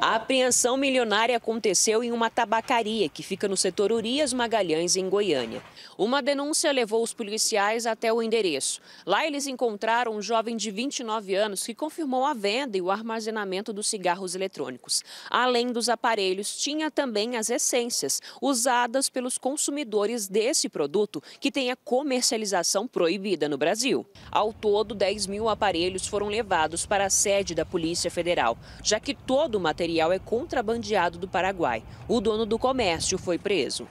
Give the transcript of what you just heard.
A apreensão milionária aconteceu em uma tabacaria que fica no setor Urias Magalhães, em Goiânia. Uma denúncia levou os policiais até o endereço. Lá eles encontraram um jovem de 29 anos que confirmou a venda e o armazenamento dos cigarros eletrônicos. Além dos aparelhos, tinha também as essências usadas pelos consumidores desse produto que tem a comercialização proibida no Brasil. Ao todo, 10 mil aparelhos foram levados para a sede da Polícia Federal, já que todo o material material é contrabandeado do Paraguai. O dono do comércio foi preso.